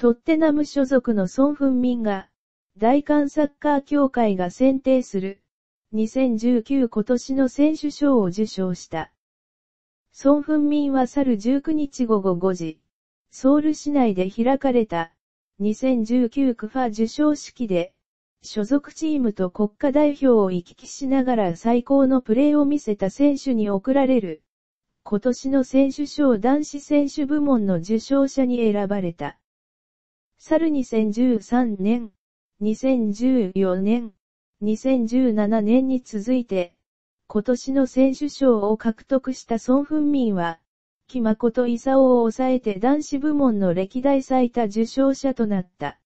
トッテナム所属のソン・フンミンが、大韓サッカー協会が選定する、2019今年の選手賞を受賞した。ソン・フンミンは去る19日午後5時、ソウル市内で開かれた、2019クファ受賞式で、所属チームと国家代表を行き来しながら最高のプレーを見せた選手に贈られる、今年の選手賞男子選手部門の受賞者に選ばれた。去る2013年、2014年、2017年に続いて、今年の選手賞を獲得した孫文民は、木誠勲を抑えて男子部門の歴代最多受賞者となった。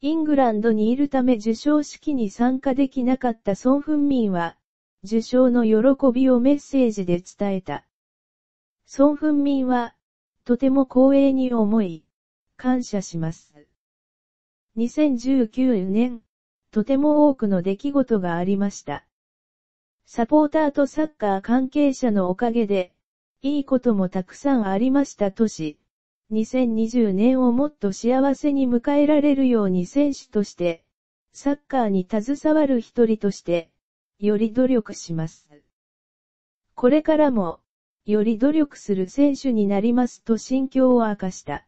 イングランドにいるため受賞式に参加できなかった孫文民は、受賞の喜びをメッセージで伝えた。孫文民は、とても光栄に思い、感謝します。2019年、とても多くの出来事がありました。サポーターとサッカー関係者のおかげで、いいこともたくさんありましたとし、2020年をもっと幸せに迎えられるように選手として、サッカーに携わる一人として、より努力します。これからも、より努力する選手になりますと心境を明かした。